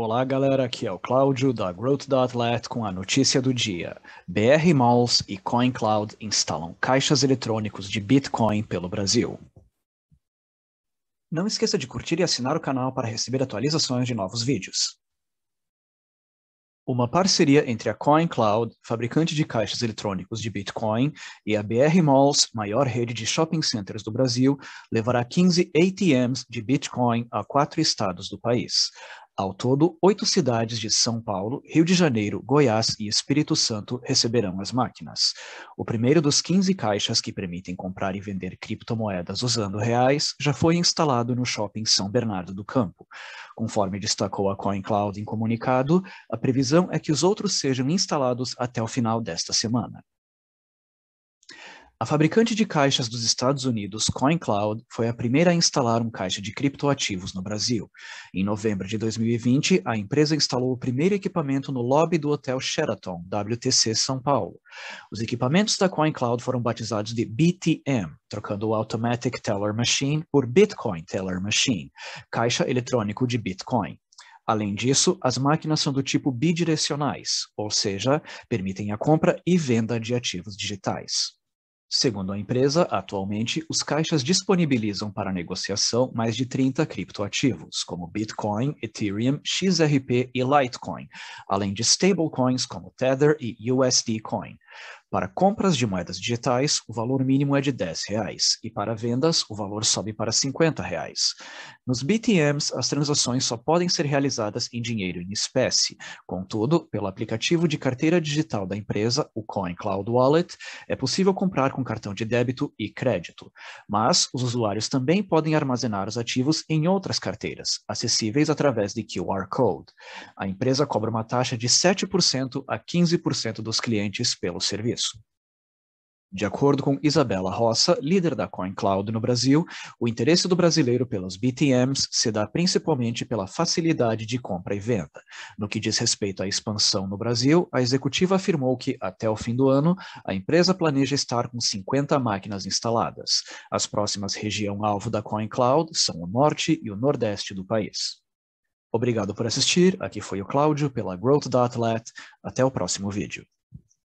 Olá, galera. Aqui é o Cláudio da Growth.let com a notícia do dia. BR Malls e CoinCloud instalam caixas eletrônicos de Bitcoin pelo Brasil. Não esqueça de curtir e assinar o canal para receber atualizações de novos vídeos. Uma parceria entre a CoinCloud, fabricante de caixas eletrônicos de Bitcoin, e a BR Malls, maior rede de shopping centers do Brasil, levará 15 ATMs de Bitcoin a quatro estados do país. Ao todo, oito cidades de São Paulo, Rio de Janeiro, Goiás e Espírito Santo receberão as máquinas. O primeiro dos 15 caixas que permitem comprar e vender criptomoedas usando reais já foi instalado no shopping São Bernardo do Campo. Conforme destacou a CoinCloud em comunicado, a previsão é que os outros sejam instalados até o final desta semana. A fabricante de caixas dos Estados Unidos, CoinCloud, foi a primeira a instalar um caixa de criptoativos no Brasil. Em novembro de 2020, a empresa instalou o primeiro equipamento no lobby do Hotel Sheraton, WTC São Paulo. Os equipamentos da CoinCloud foram batizados de BTM, trocando o Automatic Teller Machine por Bitcoin Teller Machine, caixa eletrônico de Bitcoin. Além disso, as máquinas são do tipo bidirecionais, ou seja, permitem a compra e venda de ativos digitais. Segundo a empresa, atualmente, os caixas disponibilizam para negociação mais de 30 criptoativos, como Bitcoin, Ethereum, XRP e Litecoin, além de stablecoins como Tether e USD Coin. Para compras de moedas digitais, o valor mínimo é de R$ 10,00 e para vendas, o valor sobe para R$ 50,00. Nos BTMs, as transações só podem ser realizadas em dinheiro em espécie. Contudo, pelo aplicativo de carteira digital da empresa, o Coin Cloud Wallet, é possível comprar com cartão de débito e crédito. Mas os usuários também podem armazenar os ativos em outras carteiras, acessíveis através de QR Code. A empresa cobra uma taxa de 7% a 15% dos clientes pelos serviço. De acordo com Isabela Roça, líder da CoinCloud no Brasil, o interesse do brasileiro pelos BTMs se dá principalmente pela facilidade de compra e venda. No que diz respeito à expansão no Brasil, a executiva afirmou que, até o fim do ano, a empresa planeja estar com 50 máquinas instaladas. As próximas região-alvo da CoinCloud são o norte e o nordeste do país. Obrigado por assistir, aqui foi o Cláudio pela Growth.let. Até o próximo vídeo.